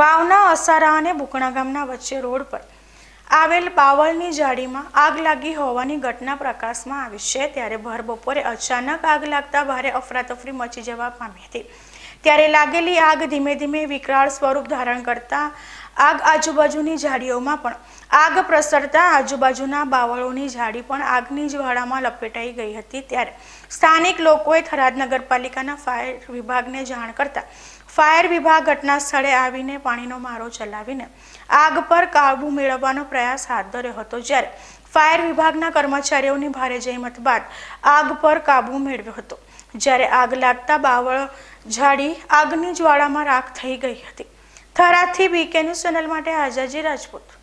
વાવના અસારા અને બુકણા ગામના વચ્ચે રોડ પર આવેલ પાવલની જાળીમાં આગ લાગી હોવાની ઘટના પ્રકાશમાં આવી છે ત્યારે ભર બપોરે અચાનક આગ લાગતા ભારે અફરાતફરી મચી જવા પામી હતી ત્યારે લાગેલી આગ ધીમે ધીમે વિકરાળ સ્વરૂપ ધારણ કરતા આગ આજુબાજુની ઝાડીઓમાં પણ આગ પ્રસરતા આજુબાજુના બાવળોની ઝાડી પણ આગની જ્વાળામાં લપેટાઈ ગઈ હતી ત્યારે સ્થાનિક લોકોએ થરાદ નગરપાલિકાના ફાયર વિભાગને જાણ કરતા ફાયર વિભાગ ઘટના સ્થળે આવીને પાણીનો મારો ચલાવીને આગ પર કાબુ મેળવવાનો પ્રયાસ હાથ ધર્યો હતો જ્યારે ફાયર વિભાગના કર્મચારીઓની ભારે જહેમત બાદ આગ પર કાબુ મેળવ્યો હતો જ્યારે આગ લાગતા બાવળ ઝાડી આગની જ્વાળામાં રાખ થઈ ગઈ હતી થરાથી બીકે ન્યૂઝ ચેનલ માટે આઝાજી રાજપૂત